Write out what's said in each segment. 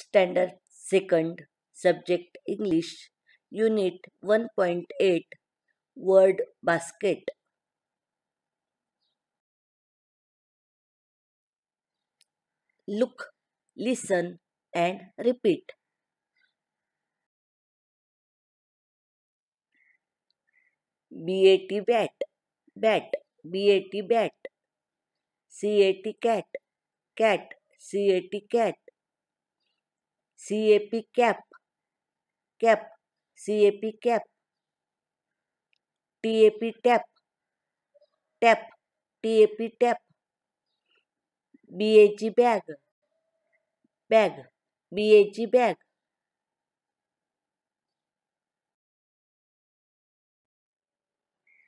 Standard Second Subject English Unit 1.8 Word Basket Look, listen and repeat. BAT bat, bat, BAT bat, CAT cat, cat, CAT cat cap cap cap cap cap tap tap tap tap tap bag bag bag bag bag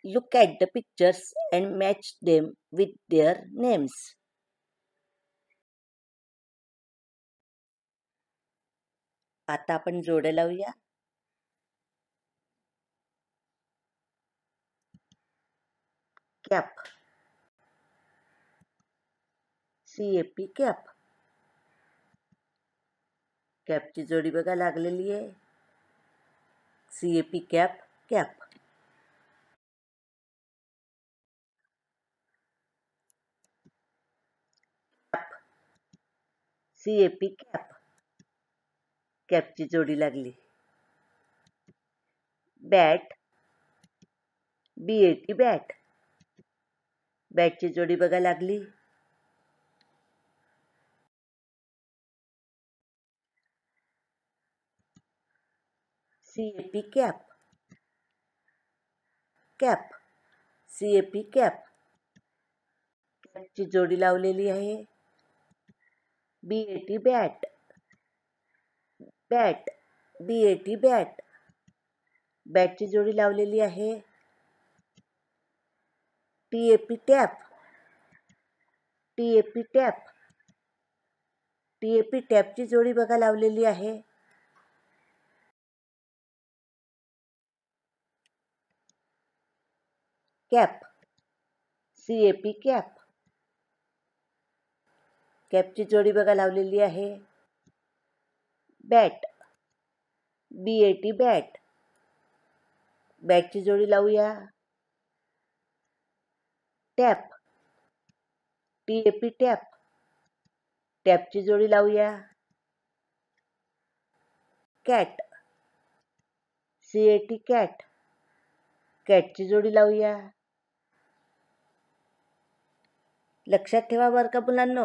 look at the pictures and match them with their names आता आपण जोडे लावूया cap C cap कॅपची जोडी बघा लागलेली आहे C A cap cap C A cap कॅपची जोडी लगली बैट बी बैट बैट की जोडी बगा लगली C A P cap cap C A P cap की जोडी लवेली है B A T bat bat B A T bat bat की जोडी लवेली है T A P tap T A P tap T A P की जोडी बगा लवेली है cap C A P cap की जोडी बगा लवेली है bat B A T bat बॅटची जोडी लावूया tap T A P tap टॅपची जोडी लावूया cat C A T cat कॅटची जोडी लावूया लक्षात ठेवा बर का मुलांनो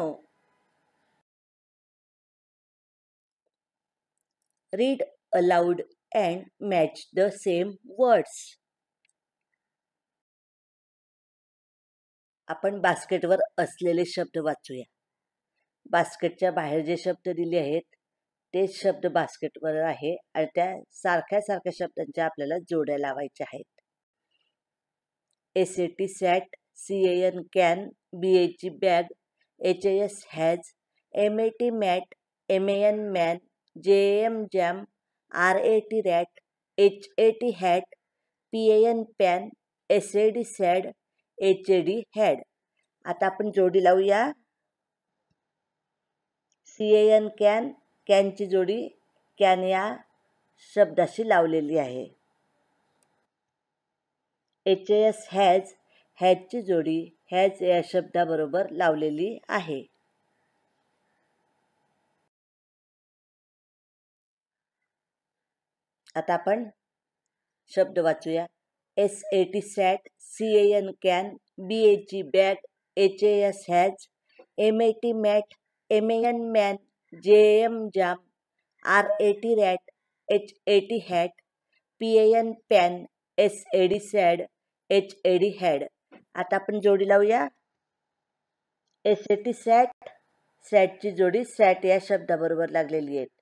read aloud and match the same words. आपण बास्केटवर असलेले शब्द वाचूया बास्केटच्या बाहेर जे शब्द दिले आहेत तेच शब्द बास्केटवर आहे आणि त्या सारख्या सारख्या शब्दांच्या आपल्याला जोड्या लावायच्या आहेत S A T sat C A N can B एची bag H A S has M A T mat M A N man J M jam R A T rat H A T hat P A N pan S A D sad H A D had आता आपण जोडी लावूया C A N can कॅनची जोडी can या शब्दाशी लावलेली आहे एच एस हॅज हॅजची जोडी हॅज या शब्दाबरोबर लावलेली आहे आता आपण शब्द वाचूया S A T sat C A N can B A G bat H A S has M A T mat M A N man J M jam R A T rat H A T hat P A N pan S A D sad H A D had आता आपण जोडी लावूया S A T सॅट सॅटची जोडी सॅट या शब्दाबरोबर लागलेली आहेत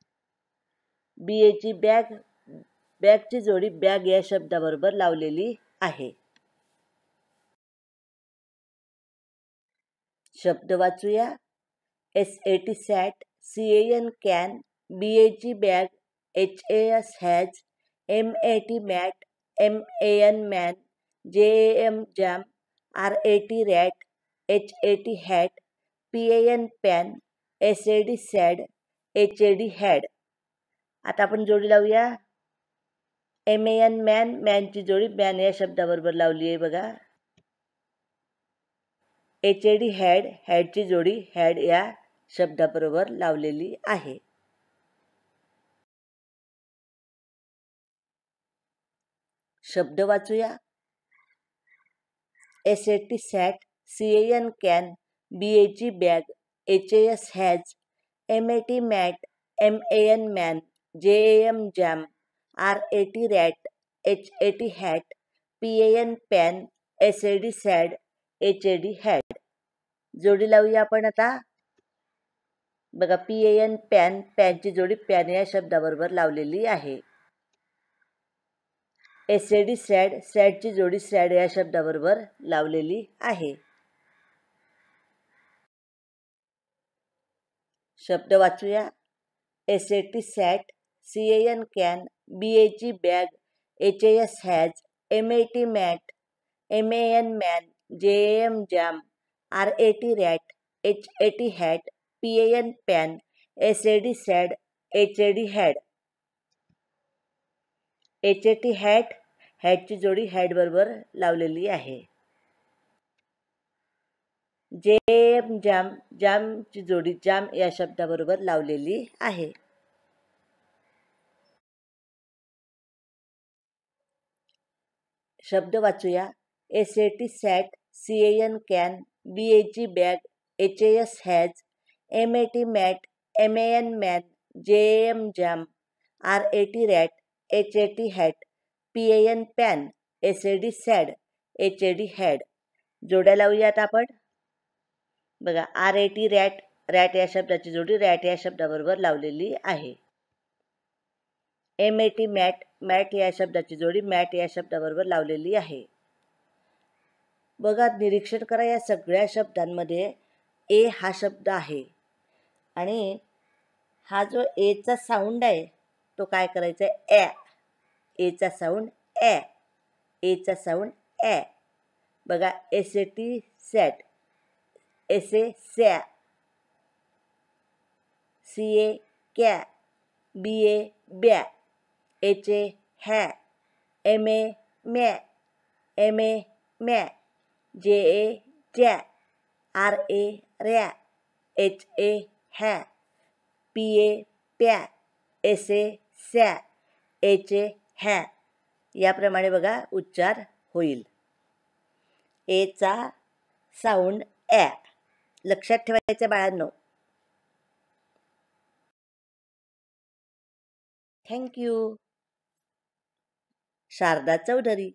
बी जी bag बॅगची जोडी bag या शब्दाबरोबर लावलेली आहे शब्द वाचूया S A T sat C A N can B A G bag H A S has M A T mat M A N man J A M jam R A T rat H A T hat P A N pan S A D sad H A D had आता आपण जोडी लावूया M A N man मॅनची जोडी man या शब्दाबरोबर लावली आहे बघा एच ए डी हॅड हॅडची जोडी हॅड या शब्दाबरोबर लावलेली आहे शब्द वाचूया S A T sat C N can B एची bag H S has M A T mat M A N man J A M jam R A T rat H A T hat P N pan S A D sad H A D had जोडी लावूया आपण आता बघा P N pan पॅनची जोडी pan या शब्दाबरोबर लावलेली आहे एस ए डी सॅड सॅडची जोडी सॅड या शब्दाबरोबर लावलेली आहे शब्द वाचूया S A T sat C N can BAG bag, HAS has, MAT mat, MAN man, JAM jam, RAT rat, HAT hat, PAN pan, SAD sad, HAD head. H A T hat हॅटची जोडी hat बरोबर लावलेली आहे जे M जाम जामची जोडी जाम या शब्दाबरोबर लावलेली आहे शब्द वाचूया S A T sat C A N can B A G bag H A S has M A T mat M A N man J M jam R A T rat H A T hat P A N pan S A D sad H A D had जोड़ा लावूयात आपण बर ए T rat rat या शब्दा जोडी rat या बरबर लवेली है M A T mat mat या शब्दाची जोडी मॅट या शब्दाबरोबर लावलेली आहे बघा निरीक्षण करा या सगळ्या शब्दांमध्ये ए हा शब्द आहे आणि हा जो एचा साऊंड आहे तो काय करायचा आहे ॲ एचा साऊंड ॲ एचा साऊंड ॲ बघा S A T sat S A सॅ सी ए कॅ बी ए ब्या एचे हॅ M A may, M A मॅ जे ए ज्या आर ए रॅ एच ए हॅ पी ए प्या एस ए सॅ एच ए हॅ याप्रमाणे बघा उच्चार होईल एचा साऊंड ॲ लक्षात ठेवायचं बाळांनो थँक्यू शारदा चौधरी